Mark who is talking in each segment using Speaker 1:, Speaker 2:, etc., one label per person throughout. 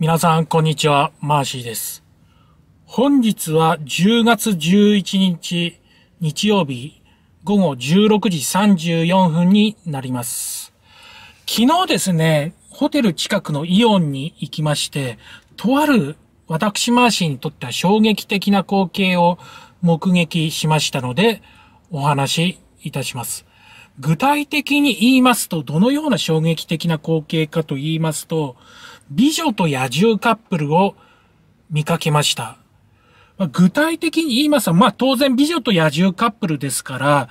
Speaker 1: 皆さん、こんにちは。マーシーです。本日は10月11日、日曜日、午後16時34分になります。昨日ですね、ホテル近くのイオンに行きまして、とある私マーシーにとっては衝撃的な光景を目撃しましたので、お話しいたします。具体的に言いますと、どのような衝撃的な光景かと言いますと、美女と野獣カップルを見かけました。まあ、具体的に言いますと、まあ当然美女と野獣カップルですから、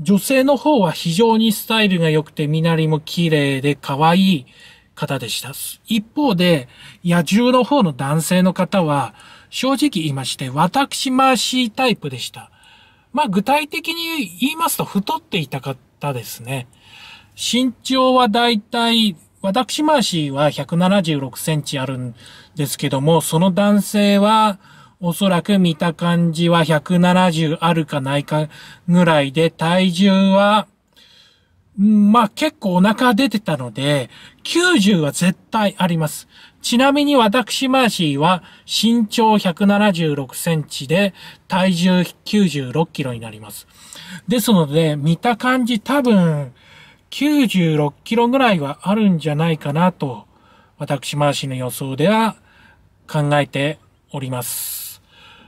Speaker 1: 女性の方は非常にスタイルが良くて身なりも綺麗で可愛い方でした。一方で、野獣の方の男性の方は、正直言いまして、私回しタイプでした。まあ具体的に言いますと太っていた方ですね。身長はだいたい私回しは176センチあるんですけども、その男性は、おそらく見た感じは170あるかないかぐらいで、体重は、まあ結構お腹出てたので、90は絶対あります。ちなみに私マーシーは身長176センチで体重96キロになります。ですので、見た感じ多分96キロぐらいはあるんじゃないかなと、私回しの予想では考えております。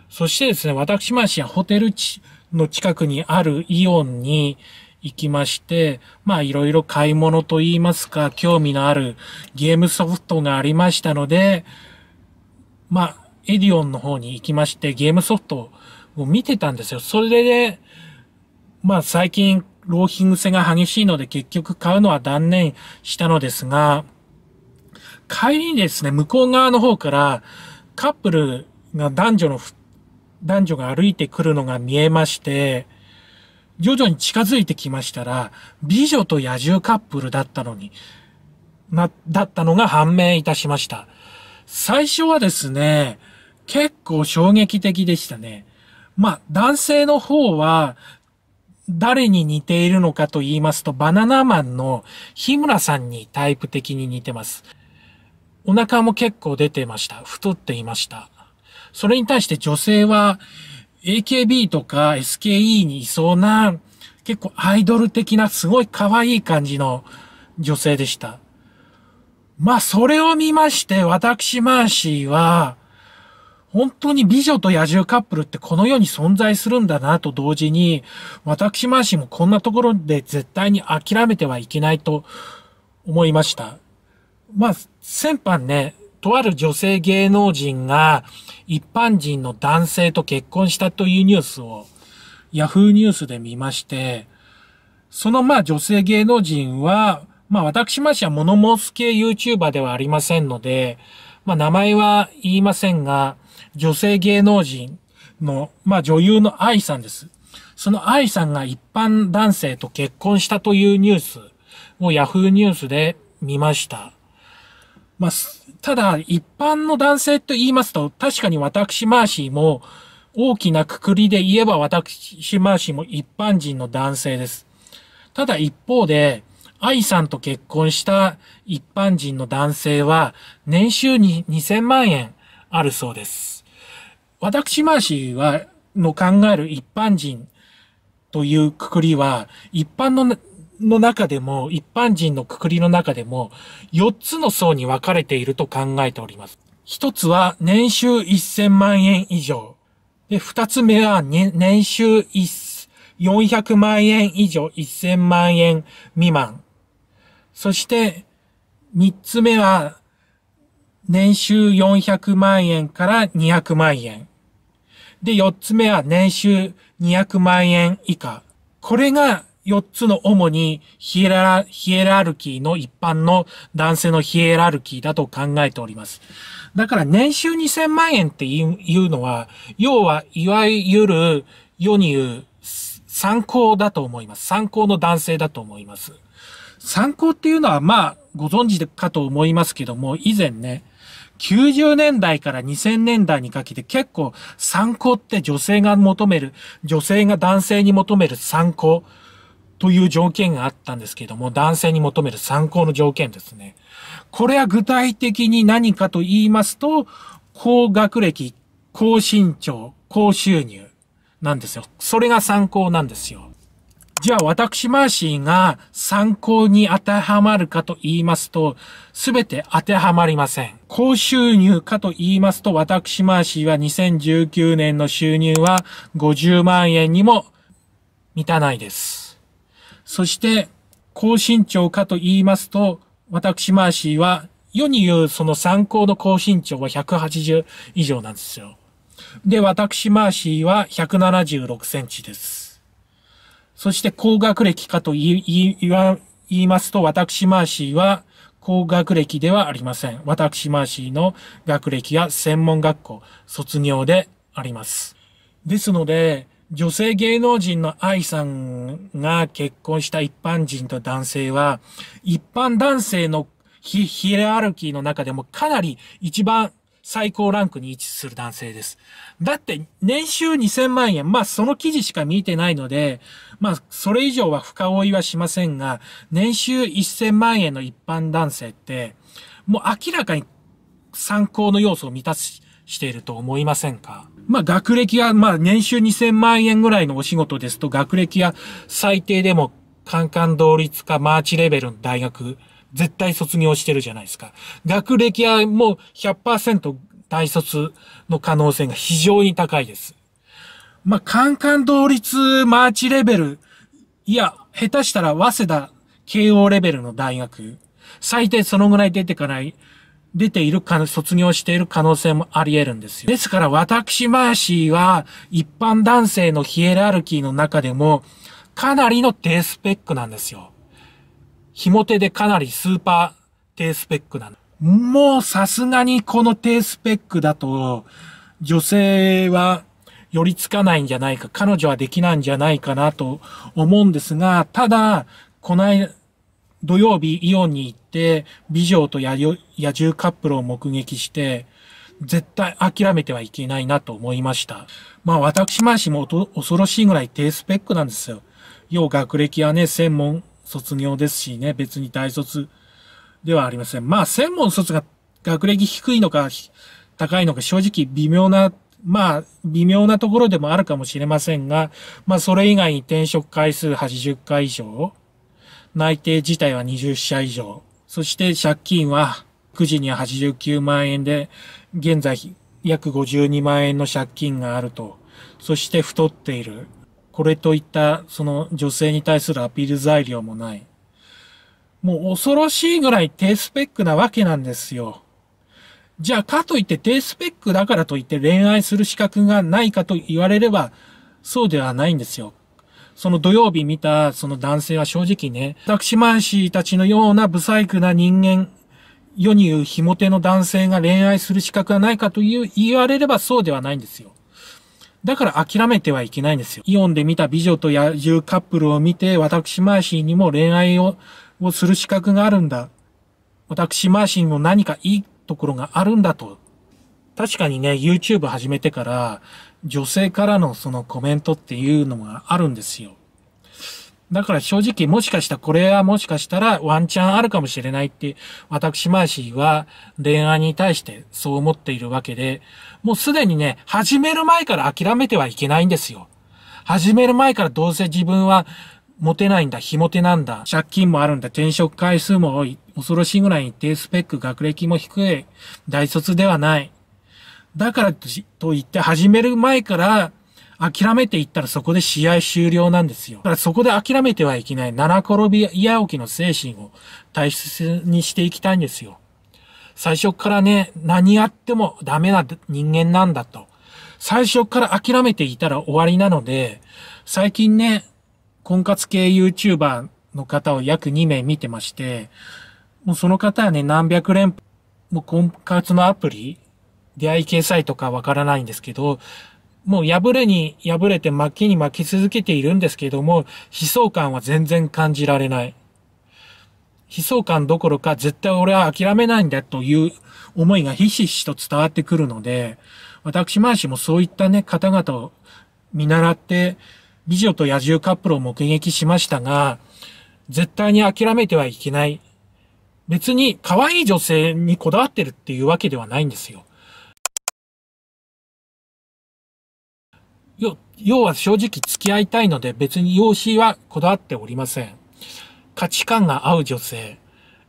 Speaker 1: そしてですね、私回しはホテル地の近くにあるイオンに行きまして、まあいろいろ買い物といいますか、興味のあるゲームソフトがありましたので、まあ、エディオンの方に行きまして、ゲームソフトを見てたんですよ。それで、まあ最近浪費癖が激しいので結局買うのは断念したのですが、帰りにですね、向こう側の方からカップルが男女の、男女が歩いてくるのが見えまして、徐々に近づいてきましたら、美女と野獣カップルだったのに、な、だったのが判明いたしました。最初はですね、結構衝撃的でしたね。まあ、男性の方は誰に似ているのかと言いますと、バナナマンの日村さんにタイプ的に似てます。お腹も結構出てました。太っていました。それに対して女性は AKB とか SKE にいそうな結構アイドル的なすごい可愛い感じの女性でした。まあそれを見まして私マーシーは本当に美女と野獣カップルってこの世に存在するんだなと同時に、私マーシーもこんなところで絶対に諦めてはいけないと思いました。まあ、先般ね、とある女性芸能人が一般人の男性と結婚したというニュースを Yahoo ニュースで見まして、そのまあ女性芸能人は、まあ私ましはモノモス系 YouTuber ではありませんので、まあ名前は言いませんが、女性芸能人の、まあ女優の愛さんです。その愛さんが一般男性と結婚したというニュースを Yahoo ニュースで見ました。まあ、ただ一般の男性と言いますと、確かに私マーシーも大きなくくりで言えば私マーシーも一般人の男性です。ただ一方で、愛さんと結婚した一般人の男性は年収に2000万円あるそうです。私回しは、の考える一般人というくくりは、一般の、の中でも、一般人のくくりの中でも、4つの層に分かれていると考えております。1つは年収1000万円以上。で、2つ目は、年収400万円以上、1000万円未満。そして、3つ目は、年収400万円から200万円。で、4つ目は年収200万円以下。これが4つの主にヒエラヒエラルキーの一般の男性のヒエラルキーだと考えております。だから年収2000万円っていうのは、要はいわゆる世に言う参考だと思います。参考の男性だと思います。参考っていうのはまあご存知かと思いますけども、以前ね、90年代から2000年代にかけて結構参考って女性が求める、女性が男性に求める参考という条件があったんですけども、男性に求める参考の条件ですね。これは具体的に何かと言いますと、高学歴、高身長、高収入なんですよ。それが参考なんですよ。じゃあ私マーシーが参考に当てはまるかと言いますと、すべて当てはまりません。高収入かと言いますと、私マーシーは2019年の収入は50万円にも満たないです。そして、高身長かと言いますと、私マーシーは世に言うその参考の高身長は180以上なんですよ。で、私マーシーは176センチです。そして高学歴かと言い、言いますと、私マーシーは高学歴ではありません。私マーシーの学歴は専門学校卒業であります。ですので、女性芸能人の愛さんが結婚した一般人と男性は、一般男性のヒヒエラルキーの中でもかなり一番最高ランクに位置する男性です。だって、年収2000万円、まあその記事しか見てないので、まあそれ以上は深追いはしませんが、年収1000万円の一般男性って、もう明らかに参考の要素を満たしていると思いませんかまあ学歴は、まあ年収2000万円ぐらいのお仕事ですと、学歴は最低でもカンカン同率かマーチレベルの大学絶対卒業してるじゃないですか。学歴はもう100%大卒の可能性が非常に高いです。まあ、カンカン同率マーチレベル、いや、下手したら早稲田慶応レベルの大学、最低そのぐらい出てかない、出ているか、卒業している可能性もあり得るんですよ。ですから私マーシーは一般男性のヒエラルキーの中でもかなりの低スペックなんですよ。紐手でかなりスーパー低スペックなの。もうさすがにこの低スペックだと、女性は寄りつかないんじゃないか、彼女はできないんじゃないかなと思うんですが、ただ、この間、土曜日イオンに行って、美女と野獣カップルを目撃して、絶対諦めてはいけないなと思いました。まあ私ましも恐ろしいぐらい低スペックなんですよ。要学歴はね、専門卒業ですしね、別に大卒ではありません。まあ、専門卒が学歴低いのか、高いのか、正直微妙な、まあ、微妙なところでもあるかもしれませんが、まあ、それ以外に転職回数80回以上、内定自体は20社以上、そして借金は9時には89万円で、現在約52万円の借金があると、そして太っている。これといったその女性に対するアピール材料もない。もう恐ろしいぐらい低スペックなわけなんですよ。じゃあかといって低スペックだからといって恋愛する資格がないかと言われればそうではないんですよ。その土曜日見たその男性は正直ね、私マ氏たちのような不細工な人間、世に言うひも手の男性が恋愛する資格がないかという言われればそうではないんですよ。だから諦めてはいけないんですよ。イオンで見た美女と野獣カップルを見て、私マーシーにも恋愛ををする資格があるんだ。私マーシーにも何かいいところがあるんだと。確かにね、YouTube 始めてから、女性からのそのコメントっていうのがあるんですよ。だから正直もしかしたらこれはもしかしたらワンチャンあるかもしれないって私マーシーは恋愛に対してそう思っているわけで、もうすでにね、始める前から諦めてはいけないんですよ。始める前からどうせ自分はモテないんだ、非モテなんだ、借金もあるんだ、転職回数も多い、恐ろしいぐらい一定スペック、学歴も低い、大卒ではない。だからと言って始める前から諦めていったらそこで試合終了なんですよ。だからそこで諦めてはいけない七転び八起きの精神を大切にしていきたいんですよ。最初からね、何やってもダメな人間なんだと。最初から諦めていたら終わりなので、最近ね、婚活系 YouTuber の方を約2名見てまして、もうその方はね、何百連、もう婚活のアプリ、出会い系サイトかわからないんですけど、もう破れに破れて巻きに巻き続けているんですけれども、悲壮感は全然感じられない。悲壮感どころか絶対俺は諦めないんだという思いがひしひしと伝わってくるので、私マーシもそういったね、方々を見習って、美女と野獣カップルを目撃しましたが、絶対に諦めてはいけない。別に可愛い女性にこだわってるっていうわけではないんですよ。要は正直付き合いたいので別に容姿はこだわっておりません。価値観が合う女性、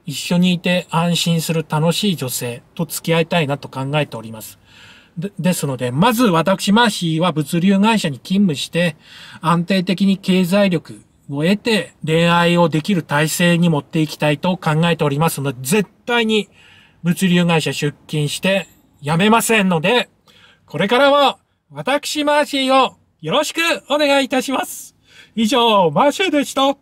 Speaker 1: 一緒にいて安心する楽しい女性と付き合いたいなと考えております。でですので、まず私マーシーは物流会社に勤務して、安定的に経済力を得て恋愛をできる体制に持っていきたいと考えておりますので、絶対に物流会社出勤して辞めませんので、これからは私マーシーをよろしくお願いいたします。以上、マーシーでした。